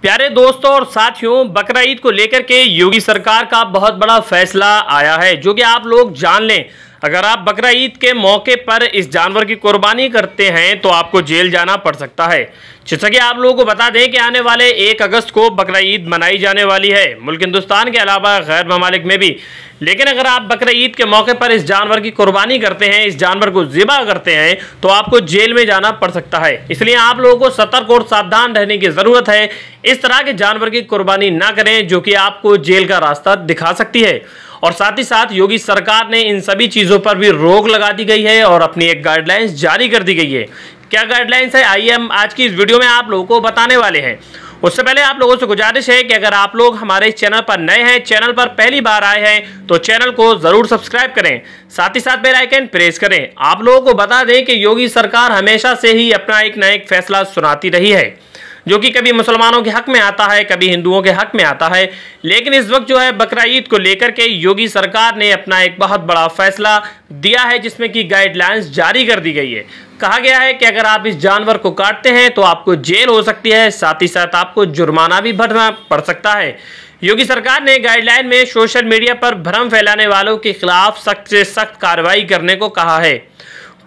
प्यारे दोस्तों और साथियों बकरा ईद को लेकर के योगी सरकार का बहुत बड़ा फैसला आया है जो कि आप लोग जान लें अगर आप बकरा ईद के मौके पर इस जानवर की कुर्बानी करते हैं तो आपको जेल जाना पड़ सकता है जैसा कि आप लोगों को बता दें कि आने वाले एक अगस्त को बकरा ईद मनाई जाने वाली है मुल्क हिंदुस्तान के अलावा गैर ममालिक में भी लेकिन अगर आप बकरा ईद के मौके पर इस जानवर की कुर्बानी करते हैं इस जानवर को ज़िबा करते हैं तो आपको जेल में जाना पड़ सकता है इसलिए आप लोगों को सतर्क और सावधान रहने की ज़रूरत है इस तरह के जानवर की कुर्बानी ना करें जो कि आपको जेल का रास्ता दिखा सकती है और साथ ही साथ योगी सरकार ने इन सभी चीज़ों पर भी रोक लगा दी गई है और अपनी एक गाइडलाइंस जारी कर दी गई है क्या गाइडलाइंस है आइए हम आज की इस वीडियो में आप लोगों को बताने वाले हैं उससे पहले आप लोगों से गुजारिश है कि अगर आप लोग हमारे चैनल पर नए हैं चैनल पर पहली बार आए हैं तो चैनल को जरूर सब्सक्राइब करें साथ ही साथ बेल आइकन प्रेस करें आप लोगों को बता दें कि योगी सरकार हमेशा से ही अपना एक न एक फैसला सुनाती रही है जो कि कभी मुसलमानों के हक में आता है कभी हिंदुओं के हक में आता है लेकिन इस वक्त जो है बकरा ईद को लेकर के योगी सरकार ने अपना एक बहुत बड़ा फैसला दिया है जिसमें कि गाइडलाइंस जारी कर दी गई है कहा गया है कि अगर आप इस जानवर को काटते हैं तो आपको जेल हो सकती है साथ ही साथ आपको जुर्माना भी भरना पड़ सकता है योगी सरकार ने गाइडलाइन में सोशल मीडिया पर भ्रम फैलाने वालों के खिलाफ सख्त से सख्त कार्रवाई करने को कहा है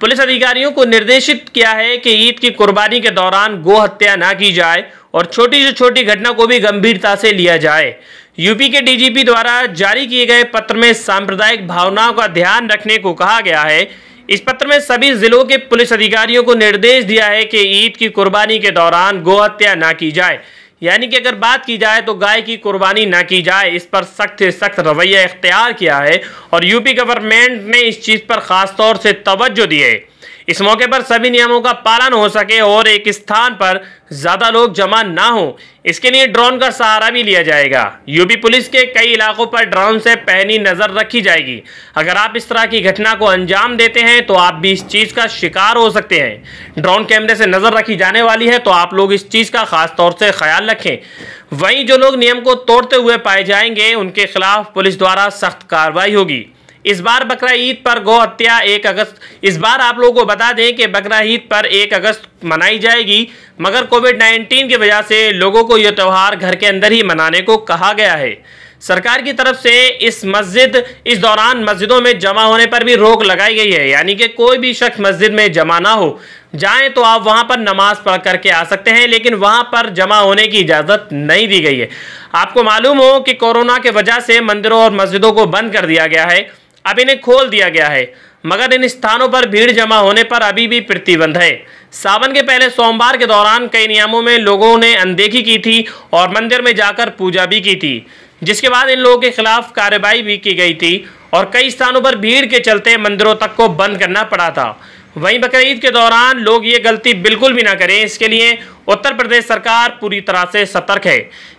पुलिस अधिकारियों को निर्देशित किया है कि ईद की कुर्बानी के दौरान गो हत्या ना की जाए और छोटी से छोटी घटना को भी गंभीरता से लिया जाए यूपी के डीजीपी द्वारा जारी किए गए पत्र में सांप्रदायिक भावनाओं का ध्यान रखने को कहा गया है इस पत्र में सभी जिलों के पुलिस अधिकारियों को निर्देश दिया है कि ईद की कुर्बानी के दौरान गोहत्या ना की जाए यानी कि अगर बात की जाए तो गाय की कुर्बानी ना की जाए इस पर सख्त से सख्त रवैया इख्तियार किया है और यूपी गवर्नमेंट ने इस चीज़ पर ख़ास तौर से तवज्जो दी है इस मौके पर सभी नियमों का पालन हो सके और एक स्थान पर ज़्यादा लोग जमा ना हो इसके लिए ड्रोन का सहारा भी लिया जाएगा यूपी पुलिस के कई इलाकों पर ड्रोन से पहनी नज़र रखी जाएगी अगर आप इस तरह की घटना को अंजाम देते हैं तो आप भी इस चीज़ का शिकार हो सकते हैं ड्रोन कैमरे से नज़र रखी जाने वाली है तो आप लोग इस चीज़ का खास तौर से ख्याल रखें वहीं जो लोग नियम को तोड़ते हुए पाए जाएंगे उनके खिलाफ पुलिस द्वारा सख्त कार्रवाई होगी इस बार बकरा ईद पर गौ हत्या एक अगस्त इस बार आप लोगों को बता दें कि बकरा ईद पर एक अगस्त मनाई जाएगी मगर कोविड 19 की वजह से लोगों को यह त्यौहार घर के अंदर ही मनाने को कहा गया है सरकार की तरफ से इस मस्जिद इस दौरान मस्जिदों में जमा होने पर भी रोक लगाई गई है यानी कि कोई भी शख्स मस्जिद में जमा ना हो जाएं तो आप वहां पर नमाज पढ़ करके आ सकते हैं लेकिन वहां पर जमा होने की इजाज़त नहीं दी गई है आपको मालूम हो कि कोरोना के वजह से मंदिरों और मस्जिदों को बंद कर दिया गया है अब इन्हें खोल दिया गया है मगर इन स्थानों पर भीड़ जमा होने पर अभी भी प्रतिबंध है सावन के पहले सोमवार के दौरान कई नियमों में लोगों ने अनदेखी की थी और मंदिर में जाकर पूजा भी की थी जिसके बाद इन लोगों के खिलाफ कार्रवाई भी की गई थी और कई स्थानों पर भीड़ के चलते मंदिरों तक को बंद करना पड़ा था वहीं बकर के दौरान लोग ये गलती बिल्कुल भी ना करें इसके लिए उत्तर प्रदेश सरकार पूरी तरह से सतर्क है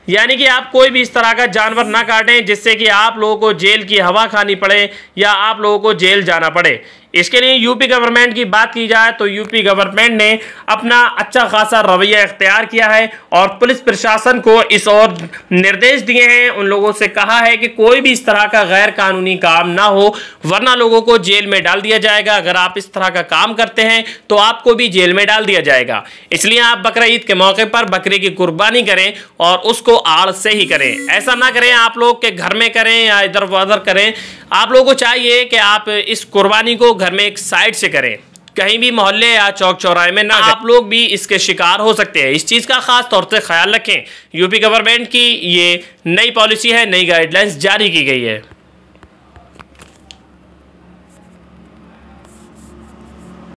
यानी कि आप कोई भी इस तरह का जानवर ना काटें जिससे कि आप लोगों को जेल की हवा खानी पड़े या आप लोगों को जेल जाना पड़े इसके लिए यूपी गवर्नमेंट की बात की जाए तो यूपी गवर्नमेंट ने अपना अच्छा खासा रवैया इख्तियार किया है और पुलिस प्रशासन को इस और निर्देश दिए हैं उन लोगों से कहा है कि कोई भी इस तरह का गैर कानूनी काम ना हो वरना लोगों को जेल में डाल दिया जाएगा अगर आप इस तरह का काम करते हैं तो आपको भी जेल में डाल दिया जाएगा इसलिए आप बकर ईद के मौके पर बकरी की कुर्बानी करें और उसको आड़ से ही करें ऐसा ना करें आप लोग के घर में करें या इधर उधर करें आप लोगों को चाहिए कि आप इस कुर्बानी को घर में एक साइड से करें कहीं भी मोहल्ले या चौक चौराहे में ना हाँ, आप लोग भी इसके शिकार हो सकते हैं इस चीज़ का खास तौर से ख्याल रखें यूपी गवर्नमेंट की ये नई पॉलिसी है नई गाइडलाइंस जारी की गई है